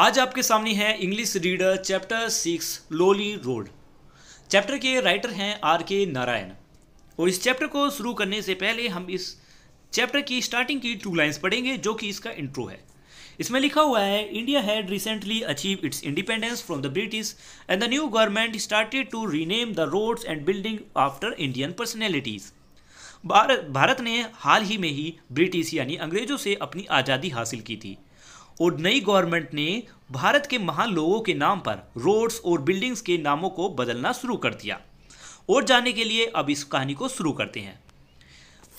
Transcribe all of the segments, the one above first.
आज आपके सामने है English reader chapter six Lawley road chapter के राइटर हैं आर के नारायण और इस चैप्टर को शुरू करने से पहले हम इस चैप्टर की स्टार्टिंग की टू लाइंस पढ़ेंगे जो कि इसका इंट्रो है इसमें लिखा हुआ है India had recently achieve its independence from the British and the new government started to rename the roads and building after Indian personalities Bharat Bharat ने हाल ही में ही ब्रिटिश यानी अंग्रेजों से अपनी आज़ादी हासिल की थी और नई गवर्नमेंट ने भारत के महान लोगों के नाम पर रोड्स और बिल्डिंग्स के नामों को बदलना शुरू कर दिया और जाने के लिए अब इस कहानी को शुरू करते हैं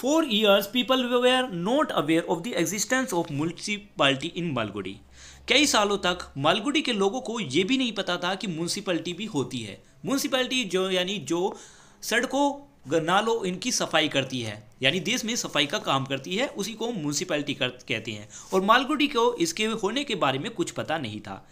for years people were not aware of the existence of municipality in Malgudi कई सालों तक मालगुडी के लोगों को यह भी नहीं पता था कि म्यूनसिपाल्टी भी होती है म्यूनसिपाल्टी जो यानी जो सड़कों नालों इनकी सफाई करती है यानी देश में सफाई का काम करती है उसी को म्यूनसिपैलिटी कहते हैं और मालगुडी को इसके होने के बारे में कुछ पता नहीं था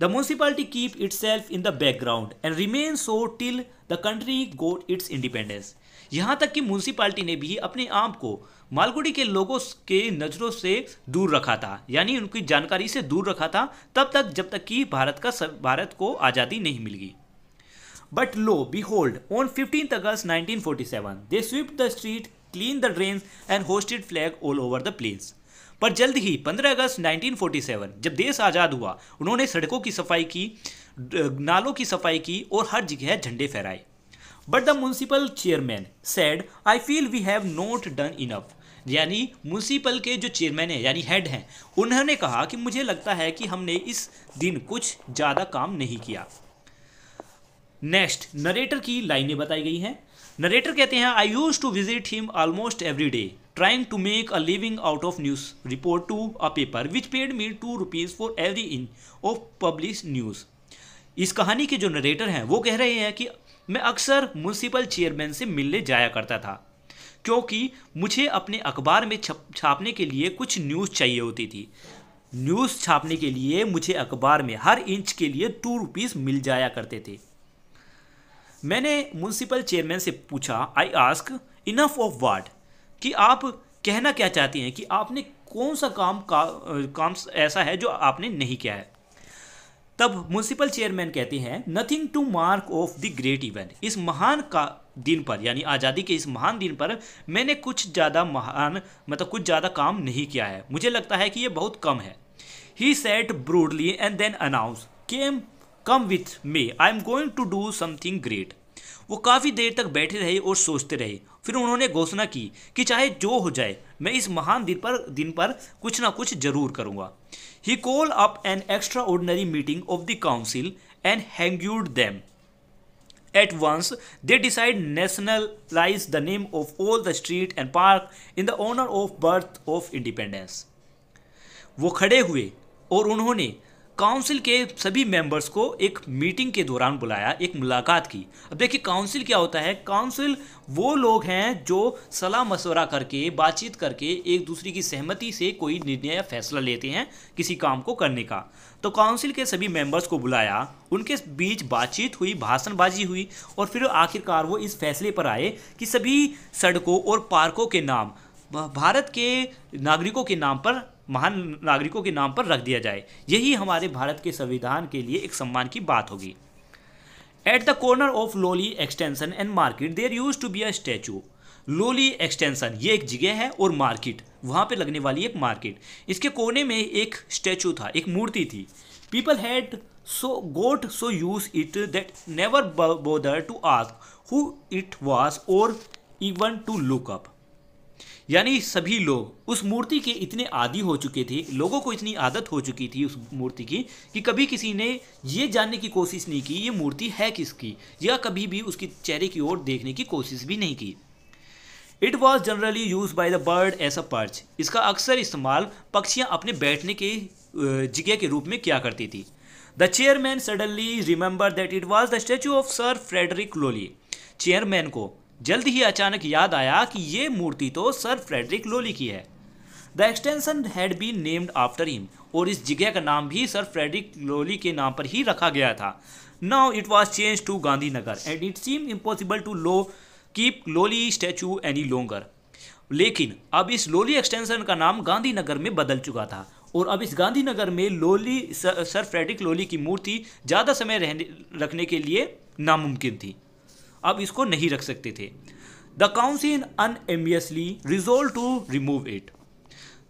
the municipality keep itself in the background and remain so till the country got its independence यहाँ तक कि म्यूनसिपैलिटी ने भी अपने आप को मालगुडी के लोगों के नज़रों से दूर रखा था यानी उनकी जानकारी से दूर रखा था तब तक जब तक कि भारत का भारत को आज़ादी नहीं मिलगी But lo, behold, on 15th August 1947, they swept the street, cleaned the drains, and hoisted flag all over the place. पर जल्द ही 15 अगस्त 1947 जब देश आज़ाद हुआ उन्होंने सड़कों की सफाई की नालों की सफाई की और हर जगह झंडे फहराए but the municipal chairman said I feel we have not done enough यानी म्यूनसिपल के जो चेयरमैन हैं यानी हेड हैं उन्होंने कहा कि मुझे लगता है कि हमने इस दिन कुछ ज़्यादा काम नहीं किया नेक्स्ट नरेटर की लाइनें बताई गई हैं नरेटर कहते हैं I use to visit him almost every day trying to make a living out of news report to a paper which paid me two rupees for every inch of publish news इस कहानी के जो narrator हैं वो कह रहे हैं कि मैं अक्सर म्यूनसिपल चेयरमैन से मिलने जाया करता था क्योंकि मुझे अपने अखबार में छप छापने के लिए कुछ न्यूज़ चाहिए होती थी न्यूज़ छापने के लिए मुझे अखबार में हर इंच के लिए टू रुपीज़ मिल जाया करते थे मैंने म्यूनसिपल चेयरमैन से पूछा I ask enough of what कि आप कहना क्या चाहती हैं कि आपने कौन सा काम का काम ऐसा है जो आपने नहीं किया है तब म्यूनसिपल चेयरमैन कहते हैं nothing to mark of the great event इस महान का दिन पर यानी आज़ादी के इस महान दिन पर मैंने कुछ ज़्यादा महान मतलब कुछ ज़्यादा काम नहीं किया है मुझे लगता है कि ये बहुत कम है he sat broodily and then announce came come with me I am going to do something great वो काफ़ी देर तक बैठे रहे और सोचते रहे फिर उन्होंने घोषणा की कि चाहे जो हो जाए मैं इस महान दिन पर दिन पर कुछ ना कुछ जरूर करूँगा he call up an extraordinary meeting of the council and harangued them at once they decide nationalise the name of all the street and park in the honour of birth of independence वो खड़े हुए और उन्होंने council के सभी members को एक meeting के दौरान बुलाया एक मुलाकात की अब देखिए काउंसिल क्या होता है काउंसिल वो लोग हैं जो सलाह मशवरा करके बातचीत करके एक दूसरे की सहमति से कोई निर्णय या फैसला लेते हैं किसी काम को करने का तो काउंसिल के सभी मेंबर्स को बुलाया उनके बीच बातचीत हुई भाषणबाजी हुई और फिर आखिरकार वो इस फैसले पर आए कि सभी सड़कों और पार्कों के नाम भारत के नागरिकों के नाम पर महान नागरिकों के नाम पर रख दिया जाए यही हमारे भारत के संविधान के लिए एक सम्मान की बात होगी at the corner of Lawley extension and market there use to be a statue Lawley extension ये एक जगह है और मार्केट वहाँ पे लगने वाली एक मार्केट इसके कोने में एक स्टैचू था एक मूर्ति थी people had so got so use it that never bother to ask who it was or even to look up यानी सभी लोग उस मूर्ति के इतने आदि हो चुके थे लोगों को इतनी आदत हो चुकी थी उस मूर्ति की कि कभी किसी ने ये जानने की कोशिश नहीं की ये मूर्ति है किसकी या कभी भी उसकी चेहरे की ओर देखने की कोशिश भी नहीं की it was generally use by the bird as a perch इसका अक्सर इस्तेमाल पक्षियाँ अपने बैठने के जगह के रूप में किया करती थी the chairman suddenly remember that it was the statue of sir Frederick Lawley chairman को जल्द ही अचानक याद आया कि ये मूर्ति तो सर फ्रेडरिक लोली की है the extension had been named after him और इस जगह का नाम भी सर फ्रेडरिक लोली के नाम पर ही रखा गया था now it was change to Gandhinagar and it seem impossible to low keep Lawley statue any longer लेकिन अब इस लोली एक्सटेंशन का नाम गांधीनगर में बदल चुका था और अब इस गांधीनगर में लोली सर फ्रेडरिक लोली की मूर्ति ज़्यादा समय रहने रखने के लिए नामुमकिन थी अब इसको नहीं रख सकते थे the council unambiguously resolve to remove it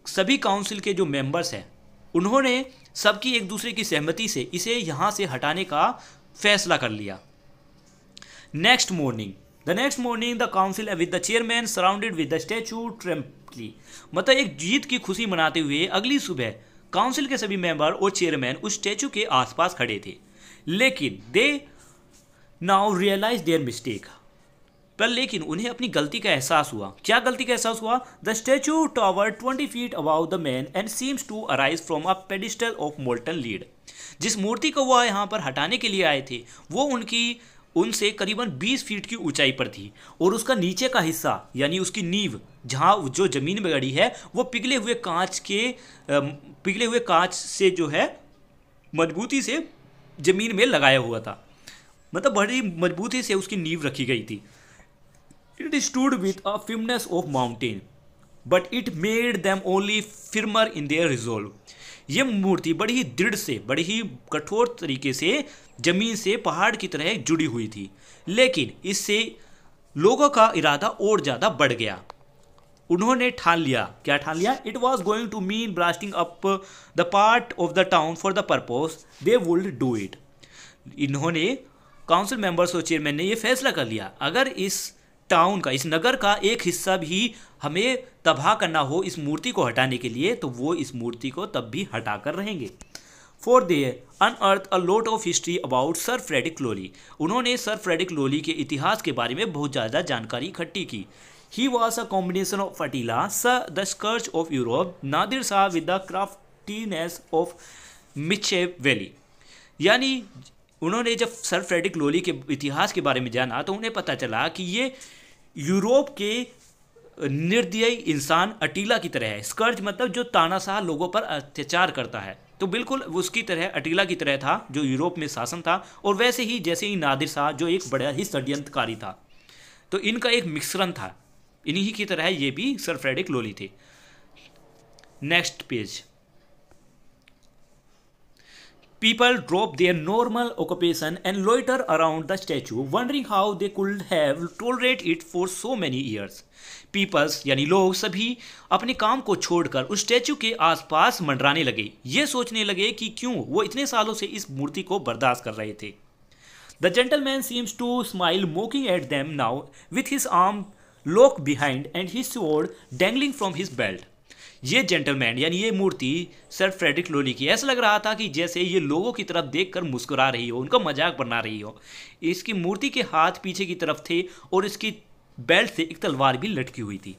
सभी काउंसिल के जो मेंबर्स हैं उन्होंने सबकी एक दूसरे की सहमति से इसे यहाँ से हटाने का फैसला कर लिया next morning the next morning the council with the chairman surrounded with the statue ट्रेम्पली मतलब एक जीत की खुशी मनाते हुए अगली सुबह काउंसिल के सभी मेंबर और चेयरमैन उस स्टैचू के आसपास खड़े थे लेकिन they now realise their mistake पर लेकिन उन्हें अपनी गलती का एहसास हुआ क्या गलती का एहसास हुआ the statue tower twenty feet above the man and seems to arise from a pedestal of molten lead जिस मूर्ति को वह यहाँ पर हटाने के लिए आए थे वो उनकी उनसे करीबन 20 फीट की ऊंचाई पर थी और उसका नीचे का हिस्सा यानी उसकी नींव जहाँ जो ज़मीन में गड़ी है वो पिघले हुए कांच के पिघले हुए कांच से जो है मजबूती से ज़मीन में लगाया हुआ था मतलब बड़ी मजबूती से उसकी नींव रखी गई थी it stood with a firmness of mountain but it made them only firmer in their resolve ये मूर्ति बड़ी ही दृढ़ से बड़ी ही कठोर तरीके से जमीन से पहाड़ की तरह जुड़ी हुई थी लेकिन इससे लोगों का इरादा और ज़्यादा बढ़ गया उन्होंने ठान लिया क्या ठान लिया it was going to mean blasting up the part of the town for the purpose they would do it इन्होंने काउंसिल मेंबर्स और चेयरमैन ने ये फैसला कर लिया अगर इस टाउन का इस नगर का एक हिस्सा भी हमें तबाह करना हो इस मूर्ति को हटाने के लिए तो वो इस मूर्ति को तब भी हटा कर रहेंगे for they unearth a lot of history about sir Frederick Lawley उन्होंने सर फ्रेडिक लोली के इतिहास के बारे में बहुत ज़्यादा जानकारी इकट्ठी की he was a combination of Attila's the scourge of Europe Nadir Shah with the craftiness of Machiavelli यानी उन्होंने जब सर फ्रेडरिक लोली के इतिहास के बारे में जाना तो उन्हें पता चला कि ये यूरोप के निर्दयी इंसान अटीला की तरह है स्कर्ज मतलब जो तानाशाह लोगों पर अत्याचार करता है तो बिल्कुल उसकी तरह अटीला की तरह था जो यूरोप में शासन था और वैसे ही जैसे ही नादिर शाह जो एक बड़ा ही षड्यंत्रकारी था तो इनका एक मिश्रण था इन्हीं की तरह ये भी सर फ्रेडरिक लोली थे next page People drop their normal occupation and loiter around the statue, wondering how they could have tolerated it for so many years. Peoples यानी लोग सभी अपने काम को छोड़कर उस स्टैचू के आसपास मंडराने लगे ये सोचने लगे कि क्यों वो इतने सालों से इस मूर्ति को बर्दाश्त कर रहे थे the gentleman seems to smile mocking at them now with his arm lock behind and his sword dangling from his belt ये जेंटलमैन यानी ये मूर्ति सर फ्रेडरिक लोली की ऐसा लग रहा था कि जैसे ये लोगों की तरफ देखकर मुस्कुरा रही हो उनका मजाक बना रही हो इसकी मूर्ति के हाथ पीछे की तरफ थे और इसकी बेल्ट से एक तलवार भी लटकी हुई थी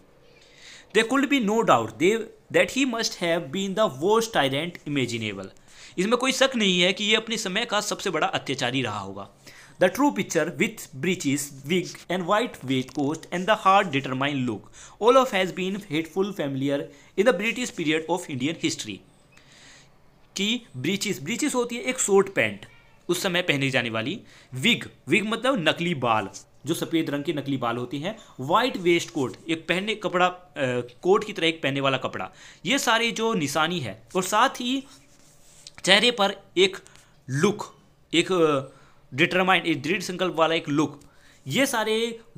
they could be no doubt they that he must have been the worst tyrant imaginable इसमें कोई शक नहीं है कि ये अपने समय का सबसे बड़ा अत्याचारी रहा होगा The true picture with breeches, wig and white waistcoat and the hard determined look. Olaf has been hateful familiar in the British period of Indian history. की ब्रीचिस ब्रीचिस होती है एक शॉर्ट पैंट उस समय पहनी जाने वाली विग विग मतलब नकली बाल जो सफ़ेद रंग की नकली बाल होती हैं वाइट वेस्ट कोट एक पहनने कपड़ा आ, कोट की तरह एक पहनने वाला कपड़ा ये सारी जो निशानी है और साथ ही चेहरे पर एक लुक एक आ, डिटरमाइंड एक दृढ़ संकल्प वाला एक लुक ये सारे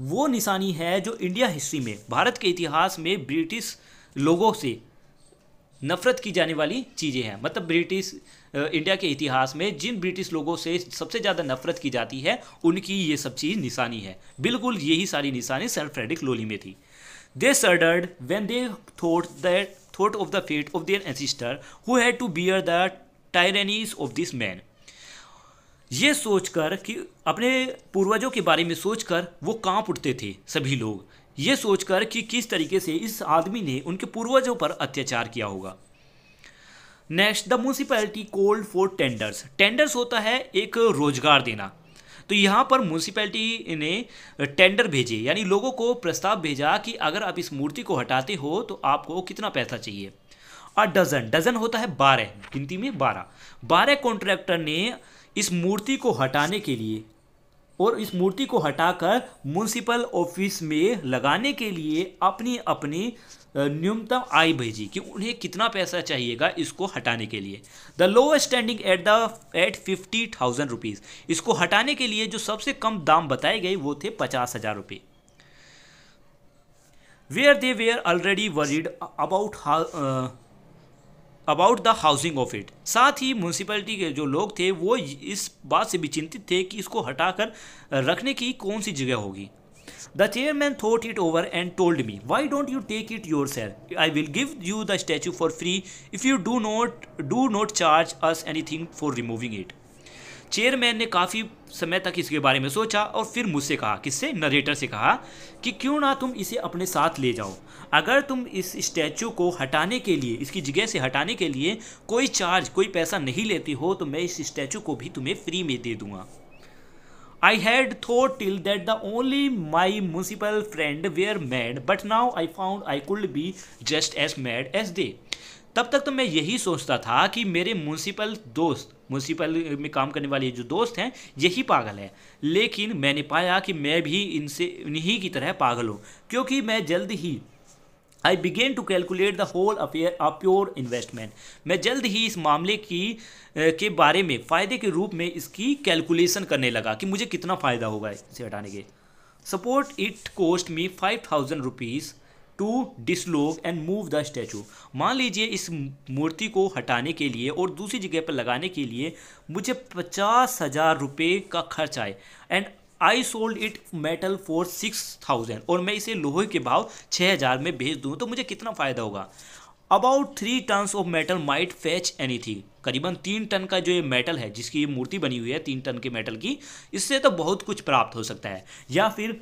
वो निशानी है जो इंडिया हिस्ट्री में भारत के इतिहास में ब्रिटिश लोगों से नफरत की जाने वाली चीज़ें हैं मतलब ब्रिटिश इंडिया के इतिहास में जिन ब्रिटिश लोगों से सबसे ज़्यादा नफरत की जाती है उनकी ये सब चीज़ निशानी है बिल्कुल यही सारी निशानी सर फ्रेडिक लोली में थी they shuddered when they thought that thought of the fate of their ancestor who had to bear the tyrannies of this man ये सोचकर कि अपने पूर्वजों के बारे में सोचकर वो कांप उठते थे सभी लोग ये सोचकर कि किस तरीके से इस आदमी ने उनके पूर्वजों पर अत्याचार किया होगा next the municipality called for tenders tenders होता है एक रोजगार देना तो यहाँ पर म्यूनसिपैलिटी ने टेंडर भेजे यानी लोगों को प्रस्ताव भेजा कि अगर आप इस मूर्ति को हटाते हो तो आपको कितना पैसा चाहिए और डजन डजन होता है बारह गिनती में बारह बारह कॉन्ट्रैक्टर ने इस मूर्ति को हटाने के लिए और इस मूर्ति को हटाकर म्यूनसिपल ऑफिस में लगाने के लिए अपनी अपनी न्यूनतम आय भेजी कि उन्हें कितना पैसा चाहिएगा इसको हटाने के लिए the lowest standing at the at fifty thousand rupees इसको हटाने के लिए जो सबसे कम दाम बताए गए वो थे पचास हज़ार रुपये where they were already worried about about the housing of it साथ ही म्यूनसिपैलिटी के जो लोग थे वो इस बात से भी चिंतित थे कि इसको हटा कर रखने की कौन सी जगह होगी the chairman thought it over and told me why don't you take it yourself I will give you the statue for free if you do not do not charge us anything for removing it chairman ने काफ़ी समय तक इसके बारे में सोचा और फिर मुझसे कहा किससे नरेटर से कहा कि क्यों ना तुम इसे अपने साथ ले जाओ अगर तुम इस स्टैचू को हटाने के लिए इसकी जगह से हटाने के लिए कोई चार्ज कोई पैसा नहीं लेती हो तो मैं इस स्टैचू को भी तुम्हें फ्री में दे दूँगा I had thought till that the only my municipal friend were mad, but now I found I could be just as mad as they. तब तक तो मैं यही सोचता था कि मेरे म्यूनसिपल दोस्त म्यूनसिपल में काम करने वाले जो दोस्त हैं यही पागल है लेकिन मैंने पाया कि मैं भी इनसे इन्हीं की तरह पागल हूँ क्योंकि मैं जल्द ही I began to calculate the whole affair of pure investment मैं जल्द ही इस मामले की के बारे में फ़ायदे के रूप में इसकी कैलकुलेशन करने लगा कि मुझे कितना फ़ायदा होगा इसे हटाने के suppose it cost me five thousand rupees to dislodge and move the statue मान लीजिए इस मूर्ति को हटाने के लिए और दूसरी जगह पर लगाने के लिए मुझे पचास हज़ार रुपये का खर्च आए and I sold it metal for six thousand और मैं इसे लोहे के भाव छः हज़ार में भेज दूँ तो मुझे कितना फ़ायदा होगा about three tons of metal might fetch anything करीबन तीन टन का जो ये मेटल है जिसकी ये मूर्ति बनी हुई है तीन टन के मेटल की इससे तो बहुत कुछ प्राप्त हो सकता है या फिर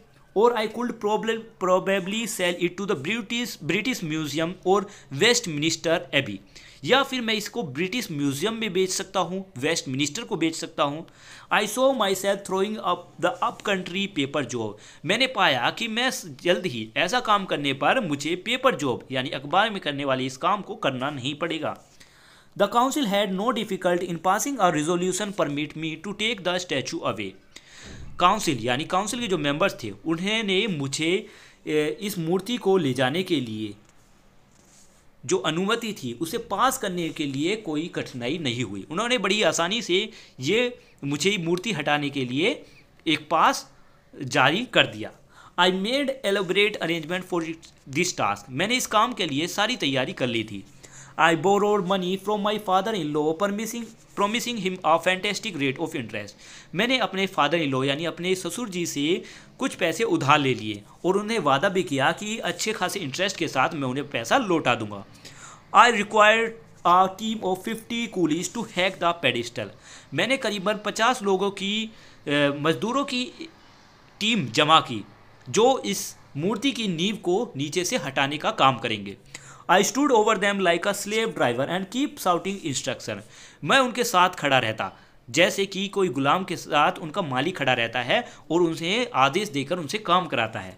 I could probably probably sell it to the British British Museum और वेस्ट मिनिस्टर एबी या फिर मैं इसको ब्रिटिश म्यूजियम में बेच सकता हूँ वेस्ट मिनिस्टर को बेच सकता हूँ I saw myself throwing up the up country paper job मैंने पाया कि मैं जल्द ही ऐसा काम करने पर मुझे पेपर जॉब यानी अखबार में करने वाले इस काम को करना नहीं पड़ेगा the council had no difficult in passing a resolution permit me to take the statue away council यानी काउंसिल के जो मेंबर्स थे उन्होंने मुझे इस मूर्ति को ले जाने के लिए जो अनुमति थी उसे पास करने के लिए कोई कठिनाई नहीं हुई उन्होंने बड़ी आसानी से ये मुझे मूर्ति हटाने के लिए एक पास जारी कर दिया I made elaborate arrangement for this task मैंने इस काम के लिए सारी तैयारी कर ली थी I borrowed money from my father in law परमिसिंग promising him a fantastic rate of interest मैंने अपने फादर इन लो यानी अपने ससुर जी से कुछ पैसे उधार ले लिए और उन्हें वादा भी किया कि अच्छे खासे इंटरेस्ट के साथ मैं उन्हें पैसा लौटा दूंगा I required a team of fifty coolies to hack the pedestal मैंने करीबन पचास लोगों की मजदूरों की टीम जमा की जो इस मूर्ति की नींव को नीचे से हटाने का काम करेंगे I stood over them like a slave driver and keep shouting instruction मैं उनके साथ खड़ा रहता जैसे कि कोई गुलाम के साथ उनका मालिक खड़ा रहता है और उनसे आदेश देकर उनसे काम कराता है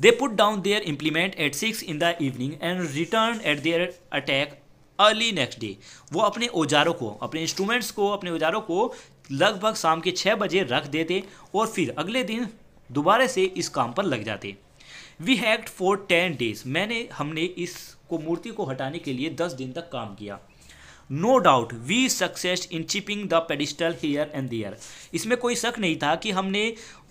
they put down their implement at six in the evening and return at their attack early next day वो अपने औजारों को अपने इंस्ट्रूमेंट्स को अपने औजारों को लगभग शाम के छः बजे रख देते और फिर अगले दिन दोबारा से इस काम पर लग जाते we hacked for ten days मैंने हमने इस को मूर्ति को हटाने के लिए दस दिन तक काम किया no doubt we success in chipping the pedestal here and there इसमें कोई शक नहीं था कि हमने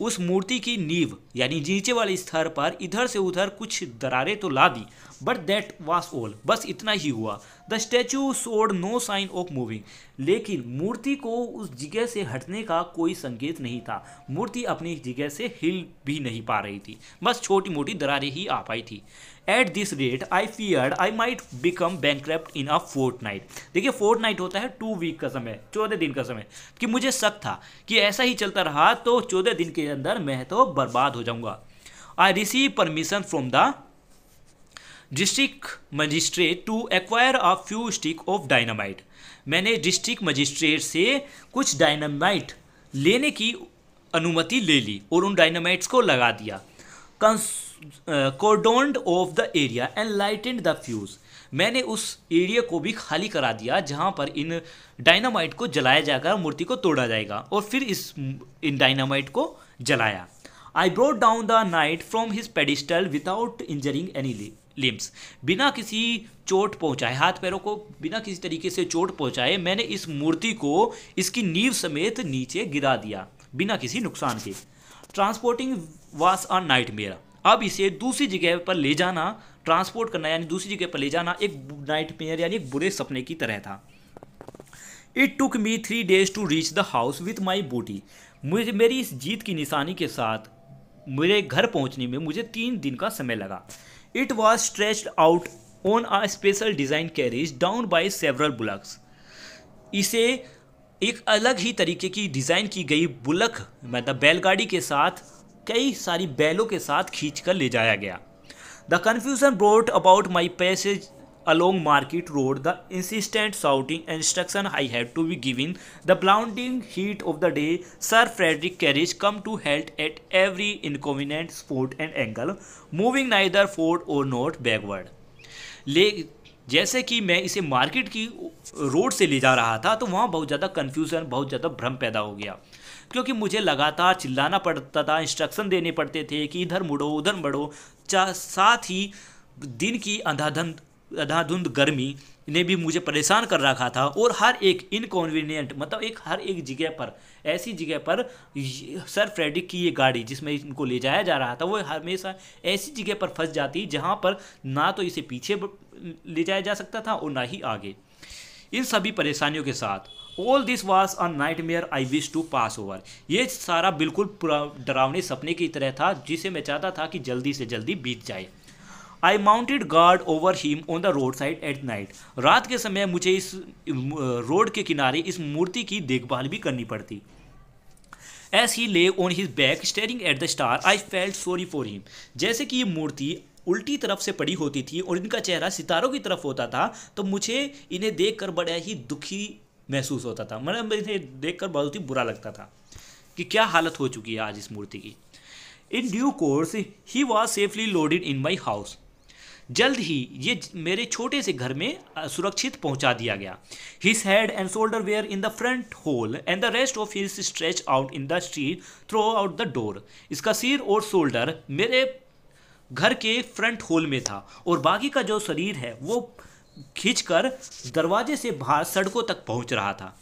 उस मूर्ति की नींव यानी नीचे वाले स्तर पर इधर से उधर कुछ दरारें तो ला दी बट दैट वॉज ऑल बस इतना ही हुआ the statue showed no sign of moving लेकिन मूर्ति को उस जगह से हटने का कोई संकेत नहीं था मूर्ति अपनी जगह से हिल भी नहीं पा रही थी बस छोटी मोटी दरारें ही आ पाई थी at this rate I fear I might become bank in a fortnight देखिए फोर्ट नाइट होता है टू वीक का समय चौदह दिन का समय कि मुझे शक था कि ऐसा ही चलता रहा तो चौदह दिन के अंदर मैं तो बर्बाद हो जाऊंगा I receive permission from the district magistrate to acquire a few stick of dynamite मैंने डिस्ट्रिक्ट मजिस्ट्रेट से कुछ डायनामाइट लेने की अनुमति ले ली और उन डायनामाइट्स को लगा दिया कंस cordoned off the area and lighted the fuse मैंने उस एरिया को भी खाली करा दिया जहाँ पर इन डायनामाइट को जलाया जाएगा मूर्ति को तोड़ा जाएगा और फिर इस इन डायनामाइट को जलाया I brought down the knight from his pedestal without injuring any limbs बिना किसी चोट पहुँचाए हाथ पैरों को बिना किसी तरीके से चोट पहुँचाए मैंने इस मूर्ति को इसकी नींव समेत नीचे गिरा दिया बिना किसी नुकसान के ट्रांसपोर्टिंग वास अ नाइट मेरा अब इसे दूसरी जगह पर ले जाना ट्रांसपोर्ट करना यानी दूसरी जगह पर ले जाना एक नाइट यानी एक बुरे सपने की तरह था it took me three days to reach the house with my booty मुझे मेरी इस जीत की निशानी के साथ मेरे घर पहुंचने में मुझे तीन दिन का समय लगा it was stretched out on a special design carriage drawn by several bullocks इसे एक अलग ही तरीके की डिज़ाइन की गई बुलक मतलब बैलगाड़ी के साथ कई सारी बैलों के साथ खींच कर ले जाया गया the confusion brought about my passage along Market Road the insistent shouting instruction I have to be giving the blinding heat of the day Sir Frederick carriage come to help at every inconvenient spot and angle moving neither forward or not backward ले जैसे कि मैं इसे market की road से ले जा रहा था तो वहाँ बहुत ज़्यादा कन्फ्यूजन बहुत ज़्यादा भ्रम पैदा हो गया क्योंकि मुझे लगातार चिल्लाना पड़ता था इंस्ट्रक्शन देने पड़ते थे कि इधर मुड़ो उधर बढ़ो साथ ही दिन की अंधाधंध अंधाधुंध गर्मी ने भी मुझे परेशान कर रखा था और हर एक इनकन्वीनियंट मतलब एक हर एक जगह पर ऐसी जगह पर सर फ्रेडिक की ये गाड़ी जिसमें इनको ले जाया जा रहा था वो हमेशा ऐसी जगह पर फंस जाती जहाँ पर ना तो इसे पीछे ले जाया जा सकता था और ना ही आगे इन सभी परेशानियों के साथ all this was a nightmare I wish to pass over ये सारा बिल्कुल डरावने सपने की तरह था जिसे मैं चाहता था कि जल्दी से जल्दी बीत जाए I mounted guard over him on the road side at night रात के समय मुझे इस रोड के किनारे इस मूर्ति की देखभाल भी करनी पड़ती as he lay on his back staring at the star I felt sorry for him जैसे कि ये मूर्ति उल्टी तरफ से पड़ी होती थी और इनका चेहरा सितारों की तरफ होता था तो मुझे इन्हें देखकर बड़ा ही दुखी महसूस होता था मतलब इसे देखकर बहुत ही बुरा लगता था कि क्या हालत हो चुकी है आज इस मूर्ति की in due course he was safely loaded in my house जल्द ही ये मेरे छोटे से घर में सुरक्षित पहुंचा दिया गया his head and shoulder were in the front hall and the rest of his stretch out in the street through out the door इसका सिर और शोल्डर मेरे घर के फ्रंट होल में था और बाकी का जो शरीर है वो खींचकर दरवाजे से बाहर सड़कों तक पहुंच रहा था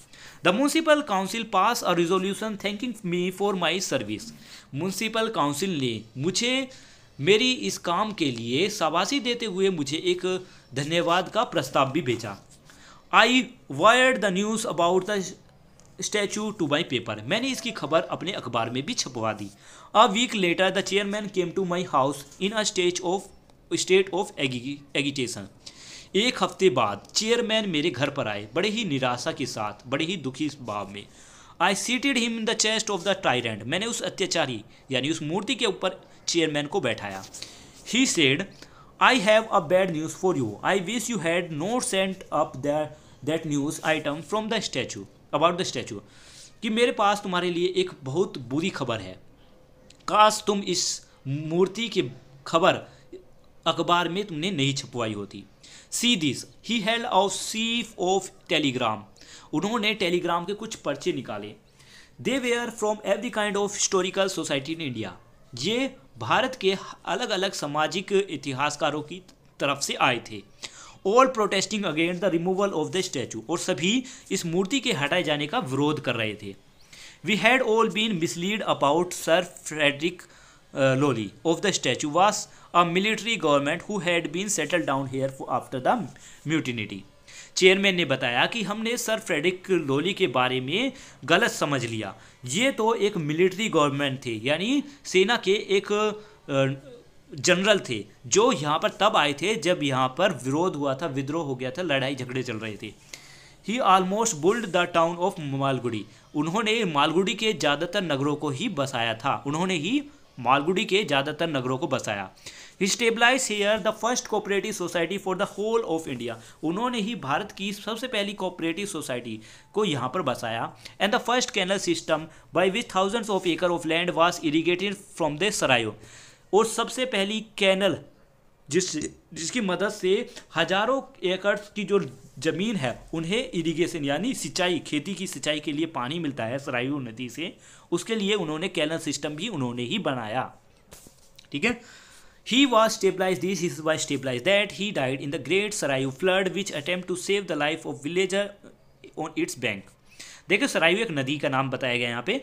the municipal council pass a resolution thanking me for my service municipal council ने मुझे मेरी इस काम के लिए शाबाशी देते हुए मुझे एक धन्यवाद का प्रस्ताव भी भेजा I wired the news about the statue to my paper मैंने इसकी खबर अपने अखबार में भी छपवा दी a week later the chairman came to my house in a stage of state of agitation एक हफ्ते बाद चेयरमैन मेरे घर पर आए बड़े ही निराशा के साथ बड़े ही दुखी भाव में I seated him in the chest of the tyrant मैंने उस अत्याचारी यानी उस मूर्ति के ऊपर चेयरमैन को बैठाया he said I have a bad news for you I wish you had not sent up that news item from the statue about the statue कि मेरे पास तुम्हारे लिए एक बहुत बुरी खबर है काश तुम इस मूर्ति की खबर अखबार में तुमने नहीं छपवाई होती see this he held off sheaf of telegram उन्होंने टेलीग्राम के कुछ पर्चे निकाले they were from every kind of historical society in India ये भारत के अलग अलग सामाजिक इतिहासकारों की तरफ से आए थे all protesting against the removal of the statue और सभी इस मूर्ति के हटाए जाने का विरोध कर रहे थे we had all been misled about Sir Frederick Uh, Loli of the statue was a military government who had been settled down here after the mutiny. Chairman ने बताया कि हमने सर फ्रेडरिक लोली के बारे में गलत समझ लिया ये तो एक मिलिट्री गवर्नमेंट थे यानी सेना के एक जनरल uh, थे जो यहाँ पर तब आए थे जब यहाँ पर विरोध हुआ था विद्रोह हो गया था लड़ाई झगड़े चल रहे थे he almost built the town of Malgudi उन्होंने मालगुड़ी के ज़्यादातर नगरों को ही बसाया था उन्होंने ही मालगुडी के ज़्यादातर नगरों को बसाया established here the first cooperative society for the whole of India उन्होंने ही भारत की सबसे पहली कोऑपरेटिव सोसाइटी को यहाँ पर बसाया and the first canal system by which thousands of acre of land was irrigated from the Sarayu और सबसे पहली कैनल जिस जिसकी मदद से हजारों एकड़ की जो ज़मीन है उन्हें इरिगेशन यानी सिंचाई खेती की सिंचाई के लिए पानी मिलता है सरायू नदी से उसके लिए उन्होंने कैनल सिस्टम भी उन्होंने ही बनाया ठीक है He was stabilized this, he was stabilized that. He died in the Great Sarayu flood, which attempt to save the life of villager on its bank. देखिए सरायू एक नदी का नाम बताया गया यहाँ पे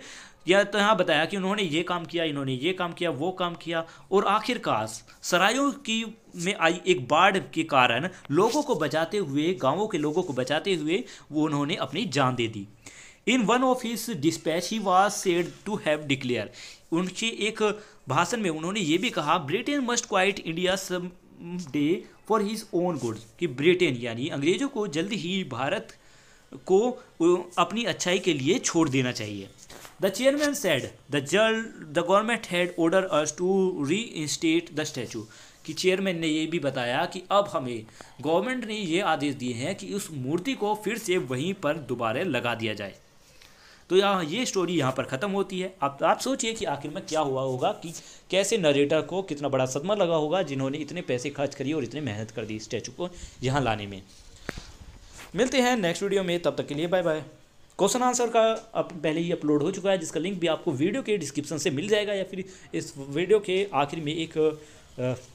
या तो यहाँ बताया कि उन्होंने ये काम किया इन्होंने ये काम किया वो काम किया और आखिरकार सरायों की में आई एक बाढ़ के कारण लोगों को बचाते हुए गांवों के लोगों को बचाते हुए वो उन्होंने अपनी जान दे दी in one of his dispatch he was said to have declare उनके एक भाषण में उन्होंने ये भी कहा Britain must quit India they for his own good कि ब्रिटेन यानी अंग्रेज़ों को जल्द ही भारत को अपनी अच्छाई के लिए छोड़ देना चाहिए द चेयरमैन सेड द जल the government had order us to reinstate the statue कि चेयरमैन ने ये भी बताया कि अब हमें गवर्नमेंट ने ये आदेश दिए हैं कि उस मूर्ति को फिर से वहीं पर दोबारा लगा दिया जाए तो यहाँ ये स्टोरी यहाँ पर ख़त्म होती है आप आप सोचिए कि आखिर में क्या हुआ होगा कि कैसे नरेटर को कितना बड़ा सदमा लगा होगा जिन्होंने इतने पैसे खर्च करिए और इतनी मेहनत कर दी स्टैचू को यहाँ लाने में मिलते हैं नेक्स्ट वीडियो में तब तक के लिए बाय बाय क्वेश्चन आंसर का अब पहले ही अपलोड हो चुका है जिसका लिंक भी आपको वीडियो के डिस्क्रिप्शन से मिल जाएगा या फिर इस वीडियो के आखिर में एक